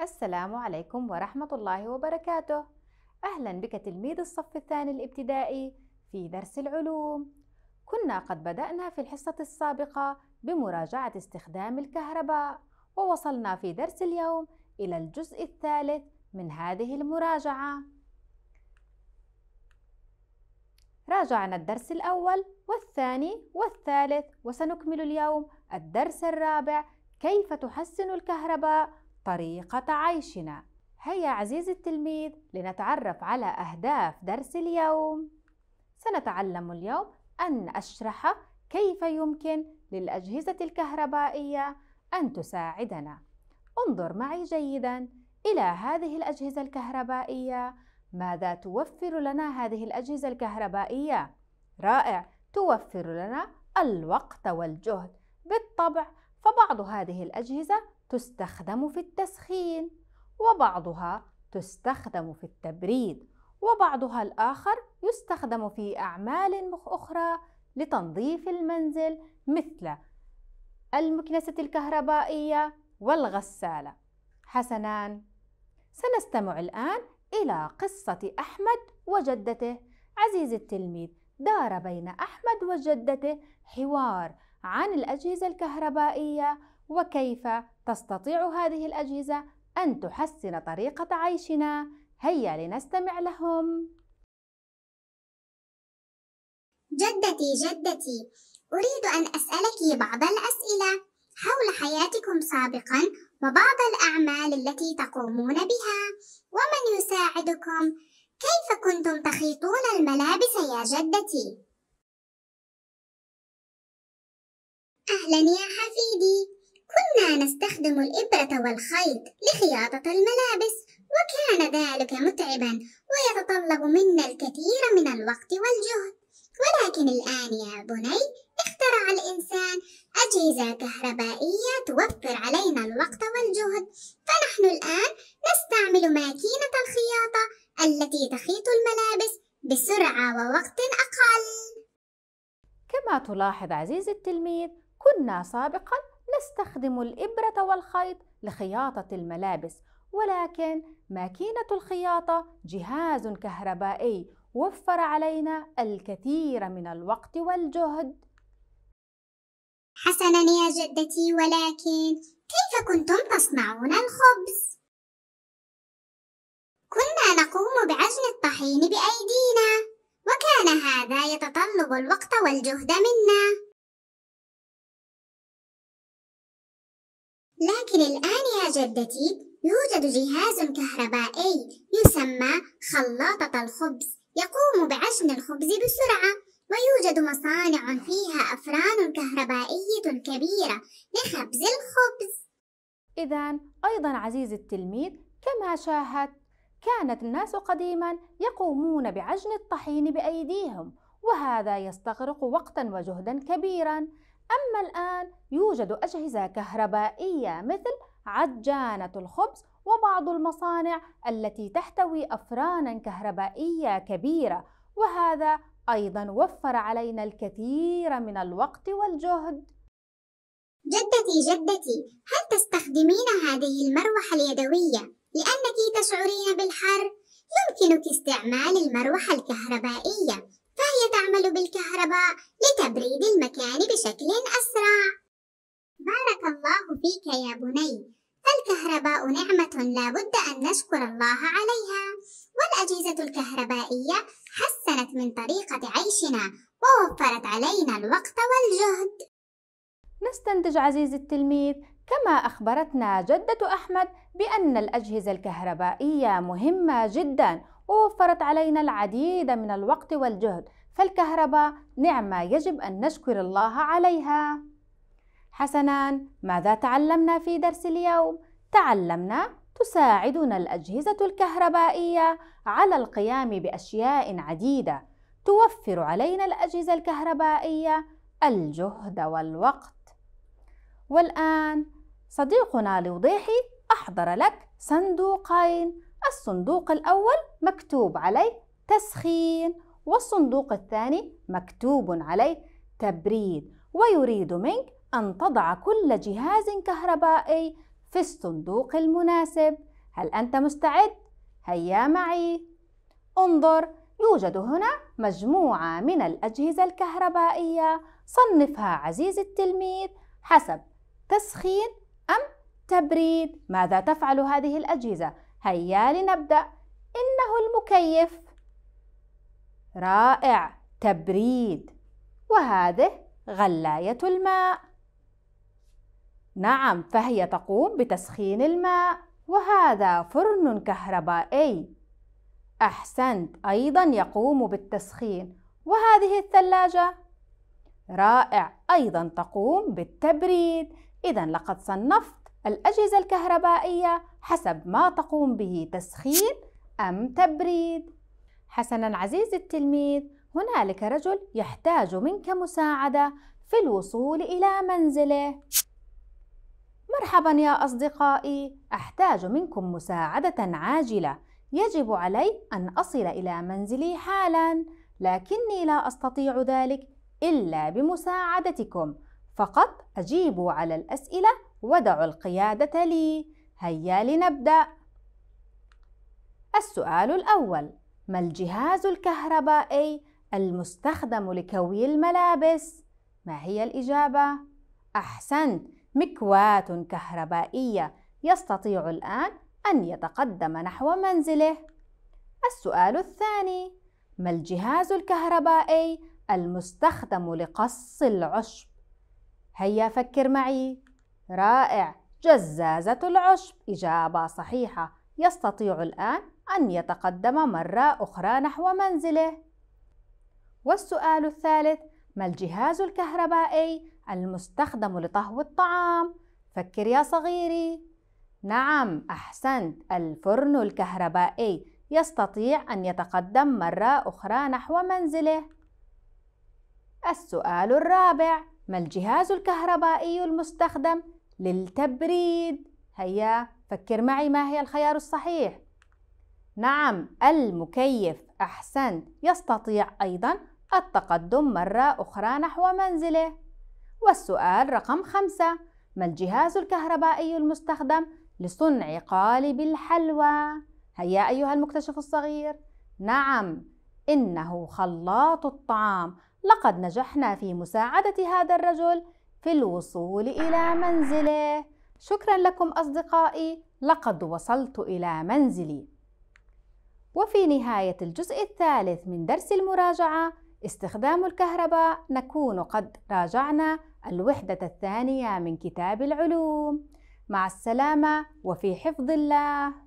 السلام عليكم ورحمة الله وبركاته أهلا بك تلميذ الصف الثاني الابتدائي في درس العلوم كنا قد بدأنا في الحصة السابقة بمراجعة استخدام الكهرباء ووصلنا في درس اليوم إلى الجزء الثالث من هذه المراجعة راجعنا الدرس الأول والثاني والثالث وسنكمل اليوم الدرس الرابع كيف تحسن الكهرباء طريقة عيشنا هيا عزيزي التلميذ لنتعرف على أهداف درس اليوم سنتعلم اليوم أن أشرح كيف يمكن للأجهزة الكهربائية أن تساعدنا انظر معي جيداً إلى هذه الأجهزة الكهربائية ماذا توفر لنا هذه الأجهزة الكهربائية؟ رائع توفر لنا الوقت والجهد بالطبع فبعض هذه الأجهزة تستخدم في التسخين وبعضها تستخدم في التبريد وبعضها الآخر يستخدم في أعمال أخرى لتنظيف المنزل مثل المكنسة الكهربائية والغسالة حسناً سنستمع الآن إلى قصة أحمد وجدته عزيزي التلميذ دار بين أحمد وجدته حوار عن الأجهزة الكهربائية وكيف تستطيع هذه الأجهزة أن تحسن طريقة عيشنا هيا لنستمع لهم جدتي جدتي أريد أن أسألك بعض الأسئلة حول حياتكم سابقا وبعض الأعمال التي تقومون بها ومن يساعدكم كيف كنتم تخيطون الملابس يا جدتي؟ أهلا يا حفيدي كنا نستخدم الإبرة والخيط لخياطة الملابس وكان ذلك متعبا ويتطلب منا الكثير من الوقت والجهد ولكن الآن يا بني اخترع الإنسان أجهزة كهربائية توفر علينا الوقت والجهد فنحن الآن نستعمل ماكينة الخياطة التي تخيط الملابس بسرعة ووقت أقل كما تلاحظ عزيزي التلميذ كنا سابقا نستخدم الإبرة والخيط لخياطة الملابس ولكن ماكينة الخياطة جهاز كهربائي وفر علينا الكثير من الوقت والجهد حسنا يا جدتي ولكن كيف كنتم تصنعون الخبز كنا نقوم بعجن الطحين بايدينا وكان هذا يتطلب الوقت والجهد منا لكن الآن يا جدتي يوجد جهاز كهربائي يسمى خلاطة الخبز يقوم بعجن الخبز بسرعة ويوجد مصانع فيها أفران كهربائية كبيرة لخبز الخبز إذا أيضا عزيزي التلميذ كما شاهدت كانت الناس قديما يقومون بعجن الطحين بأيديهم وهذا يستغرق وقتا وجهدا كبيرا أما الآن يوجد أجهزة كهربائية مثل عجانة الخبز وبعض المصانع التي تحتوي أفرانا كهربائية كبيرة وهذا أيضا وفر علينا الكثير من الوقت والجهد جدتي جدتي هل تستخدمين هذه المروحة اليدوية لأنك تشعرين بالحر؟ يمكنك استعمال المروحة الكهربائية فهي تعمل بالكهرباء لتبريد المكان بشكل أسرع بارك الله فيك يا بني الكهرباء نعمة لا بد أن نشكر الله عليها والأجهزة الكهربائية حسنت من طريقة عيشنا ووفرت علينا الوقت والجهد نستنتج عزيزي التلميذ كما أخبرتنا جدة أحمد بأن الأجهزة الكهربائية مهمة جدا ووفرت علينا العديد من الوقت والجهد فالكهرباء نعمة يجب أن نشكر الله عليها حسنا ماذا تعلمنا في درس اليوم؟ تعلمنا تساعدنا الأجهزة الكهربائية على القيام بأشياء عديدة توفر علينا الأجهزة الكهربائية الجهد والوقت والآن صديقنا لوضيحي أحضر لك صندوقين الصندوق الأول مكتوب عليه تسخين والصندوق الثاني مكتوب عليه تبريد ويريد منك أن تضع كل جهاز كهربائي في الصندوق المناسب هل أنت مستعد؟ هيا معي انظر يوجد هنا مجموعة من الأجهزة الكهربائية صنفها عزيزي التلميذ حسب تسخين أم تبريد ماذا تفعل هذه الأجهزة؟ هيا لنبدأ إنه المكيف رائع تبريد وهذه غلاية الماء نعم فهي تقوم بتسخين الماء وهذا فرن كهربائي أحسنت أيضا يقوم بالتسخين وهذه الثلاجة رائع أيضا تقوم بالتبريد إذا لقد صنفت الأجهزة الكهربائية حسب ما تقوم به تسخين أم تبريد حسنا عزيزي التلميذ هنالك رجل يحتاج منك مساعدة في الوصول إلى منزله مرحبا يا أصدقائي أحتاج منكم مساعدة عاجلة يجب علي أن أصل إلى منزلي حالا لكني لا أستطيع ذلك إلا بمساعدتكم فقط أجيبوا على الأسئلة ودعوا القيادة لي هيا لنبدأ السؤال الأول ما الجهاز الكهربائي المستخدم لكوي الملابس؟ ما هي الإجابة؟ أحسنت مكواة كهربائية يستطيع الآن أن يتقدم نحو منزله. السؤال الثاني: ما الجهاز الكهربائي المستخدم لقص العشب؟ هيا فكر معي. رائع، جزازة العشب، إجابة صحيحة. يستطيع الآن أن يتقدم مرة أخرى نحو منزله. والسؤال الثالث: ما الجهاز الكهربائي المستخدم لطهو الطعام فكر يا صغيري نعم احسنت الفرن الكهربائي يستطيع ان يتقدم مره اخرى نحو منزله السؤال الرابع ما الجهاز الكهربائي المستخدم للتبريد هيا فكر معي ما هي الخيار الصحيح نعم المكيف احسنت يستطيع ايضا التقدم مره اخرى نحو منزله والسؤال رقم خمسة ما الجهاز الكهربائي المستخدم لصنع قالب الحلوى؟ هيا أيها المكتشف الصغير نعم إنه خلاط الطعام لقد نجحنا في مساعدة هذا الرجل في الوصول إلى منزله شكرا لكم أصدقائي لقد وصلت إلى منزلي وفي نهاية الجزء الثالث من درس المراجعة استخدام الكهرباء نكون قد راجعنا الوحدة الثانية من كتاب العلوم مع السلامة وفي حفظ الله